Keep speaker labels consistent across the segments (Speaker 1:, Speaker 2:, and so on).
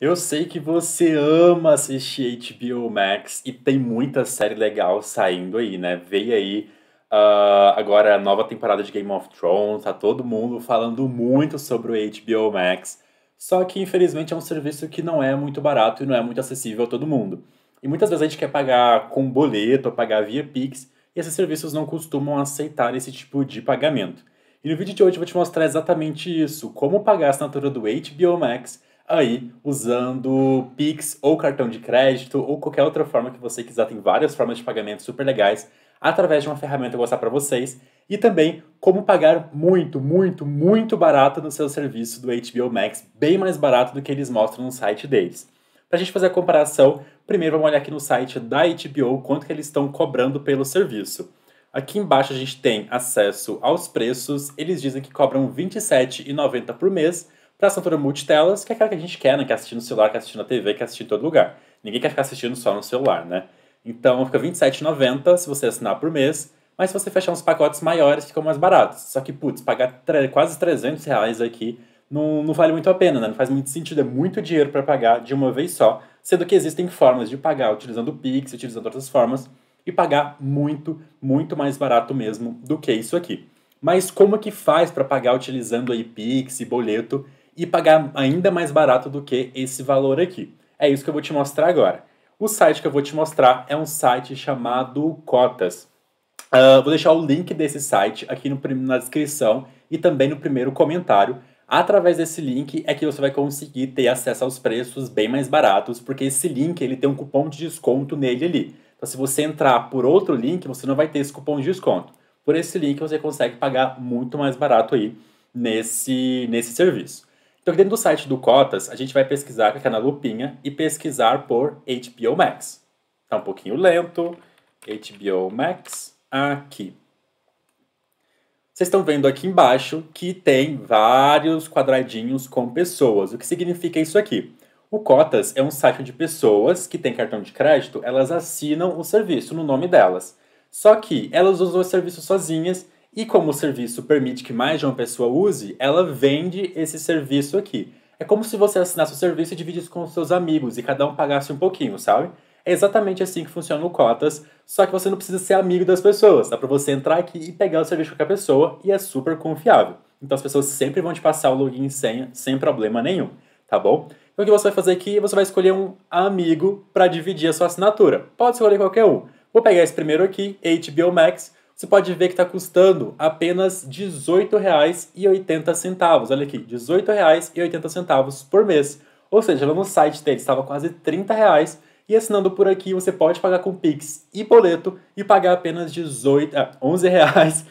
Speaker 1: Eu sei que você ama assistir HBO Max e tem muita série legal saindo aí, né? Veio aí uh, agora a nova temporada de Game of Thrones, tá todo mundo falando muito sobre o HBO Max. Só que infelizmente é um serviço que não é muito barato e não é muito acessível a todo mundo. E muitas vezes a gente quer pagar com boleto ou pagar via Pix, e esses serviços não costumam aceitar esse tipo de pagamento. E no vídeo de hoje eu vou te mostrar exatamente isso, como pagar a assinatura do HBO Max aí usando Pix ou cartão de crédito ou qualquer outra forma que você quiser. Tem várias formas de pagamento super legais através de uma ferramenta que eu vou mostrar para vocês e também como pagar muito, muito, muito barato no seu serviço do HBO Max, bem mais barato do que eles mostram no site deles. Para a gente fazer a comparação, primeiro vamos olhar aqui no site da HBO quanto que eles estão cobrando pelo serviço. Aqui embaixo a gente tem acesso aos preços, eles dizem que cobram R$ 27,90 por mês, para a assinatura multitelas, que é aquela que a gente quer, né? Quer é assistir no celular, quer é assistir na TV, quer é assistir em todo lugar. Ninguém quer ficar assistindo só no celular, né? Então fica R$27,90 se você assinar por mês, mas se você fechar uns pacotes maiores, ficam mais baratos. Só que, putz, pagar quase 300 reais aqui não, não vale muito a pena, né? Não faz muito sentido, é muito dinheiro para pagar de uma vez só, sendo que existem formas de pagar utilizando o Pix, utilizando outras formas, e pagar muito, muito mais barato mesmo do que isso aqui. Mas como é que faz para pagar utilizando aí Pix e boleto e pagar ainda mais barato do que esse valor aqui. É isso que eu vou te mostrar agora. O site que eu vou te mostrar é um site chamado Cotas. Uh, vou deixar o link desse site aqui no, na descrição e também no primeiro comentário. Através desse link é que você vai conseguir ter acesso aos preços bem mais baratos, porque esse link ele tem um cupom de desconto nele ali. Então, se você entrar por outro link, você não vai ter esse cupom de desconto. Por esse link, você consegue pagar muito mais barato aí nesse, nesse serviço. Só então, que dentro do site do Cotas, a gente vai pesquisar, clicar na lupinha e pesquisar por HBO Max. Tá um pouquinho lento. HBO Max aqui. Vocês estão vendo aqui embaixo que tem vários quadradinhos com pessoas. O que significa isso aqui? O Cotas é um site de pessoas que tem cartão de crédito, elas assinam o serviço no nome delas. Só que elas usam o serviço sozinhas e como o serviço permite que mais de uma pessoa use, ela vende esse serviço aqui. É como se você assinasse o serviço e dividisse com os seus amigos e cada um pagasse um pouquinho, sabe? É exatamente assim que funciona o Cotas, só que você não precisa ser amigo das pessoas. Dá pra você entrar aqui e pegar o serviço de qualquer pessoa e é super confiável. Então as pessoas sempre vão te passar o login e senha sem problema nenhum, tá bom? Então o que você vai fazer aqui? Você vai escolher um amigo para dividir a sua assinatura. Pode escolher qualquer um. Vou pegar esse primeiro aqui, HBO Max você pode ver que está custando apenas R$ 18,80. Olha aqui, R$ 18,80 por mês. Ou seja, lá no site dele estava quase R$ e assinando por aqui você pode pagar com Pix e boleto e pagar apenas R$11,80.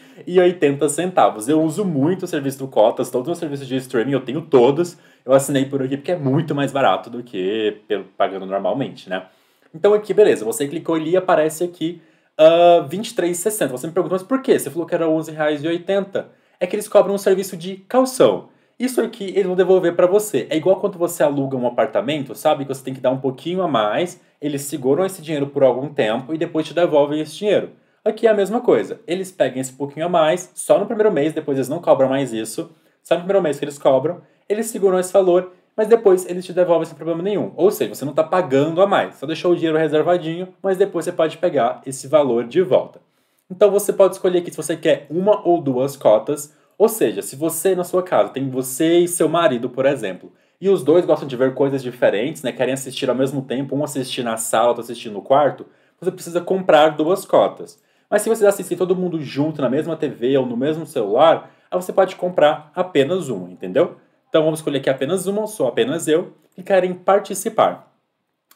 Speaker 1: ah, Eu uso muito o serviço do Cotas, todos os serviços de streaming eu tenho todos. Eu assinei por aqui porque é muito mais barato do que pagando normalmente, né? Então aqui, beleza, você clicou ali e aparece aqui ah, R$ 23,60. Você me perguntou, mas por quê? Você falou que era 11,80. É que eles cobram um serviço de calção. Isso aqui eles vão devolver para você. É igual quando você aluga um apartamento, sabe? Que você tem que dar um pouquinho a mais, eles seguram esse dinheiro por algum tempo e depois te devolvem esse dinheiro. Aqui é a mesma coisa. Eles pegam esse pouquinho a mais, só no primeiro mês, depois eles não cobram mais isso. Só no primeiro mês que eles cobram, eles seguram esse valor mas depois eles te devolvem sem problema nenhum. Ou seja, você não está pagando a mais, só deixou o dinheiro reservadinho, mas depois você pode pegar esse valor de volta. Então você pode escolher aqui se você quer uma ou duas cotas, ou seja, se você na sua casa tem você e seu marido, por exemplo, e os dois gostam de ver coisas diferentes, né, querem assistir ao mesmo tempo, um assistir na sala, outro assistir no quarto, você precisa comprar duas cotas. Mas se vocês assistem todo mundo junto na mesma TV ou no mesmo celular, aí você pode comprar apenas uma, entendeu? Então vamos escolher aqui apenas uma, sou apenas eu, clicar em participar.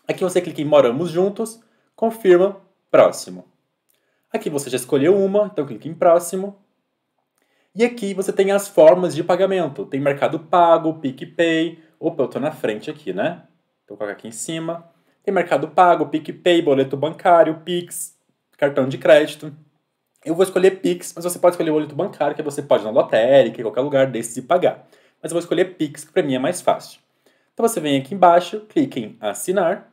Speaker 1: Aqui você clica em moramos juntos, confirma, próximo. Aqui você já escolheu uma, então clica em próximo. E aqui você tem as formas de pagamento. Tem Mercado Pago, PicPay. Opa, eu estou na frente aqui, né? Então colocar aqui em cima. Tem Mercado Pago, PicPay, boleto bancário, Pix, cartão de crédito. Eu vou escolher Pix, mas você pode escolher o boleto bancário, que você pode ir na lotérica, em qualquer lugar desses e pagar mas eu vou escolher Pix, que para mim é mais fácil. Então você vem aqui embaixo, clica em assinar.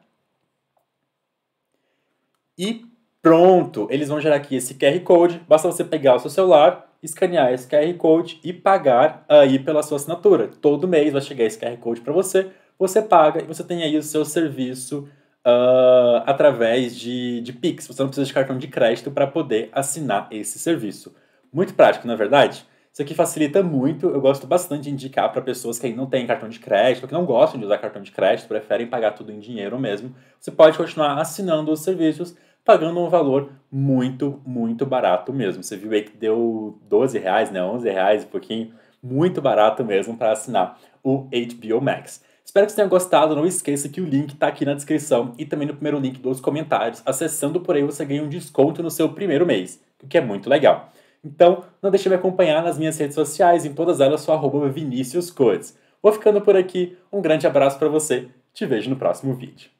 Speaker 1: E pronto, eles vão gerar aqui esse QR Code. Basta você pegar o seu celular, escanear esse QR Code e pagar aí pela sua assinatura. Todo mês vai chegar esse QR Code para você, você paga e você tem aí o seu serviço uh, através de, de Pix. Você não precisa de cartão de crédito para poder assinar esse serviço. Muito prático, não é verdade? Isso aqui facilita muito, eu gosto bastante de indicar para pessoas que ainda não têm cartão de crédito, que não gostam de usar cartão de crédito, preferem pagar tudo em dinheiro mesmo. Você pode continuar assinando os serviços, pagando um valor muito, muito barato mesmo. Você viu aí que deu 12 reais, né? 11 reais, um pouquinho. Muito barato mesmo para assinar o HBO Max. Espero que você tenha gostado. Não esqueça que o link está aqui na descrição e também no primeiro link dos comentários. Acessando por aí você ganha um desconto no seu primeiro mês, o que é muito legal. Então, não deixe de me acompanhar nas minhas redes sociais, em todas elas sou arroba Vinícius Codes. Vou ficando por aqui, um grande abraço para você, te vejo no próximo vídeo.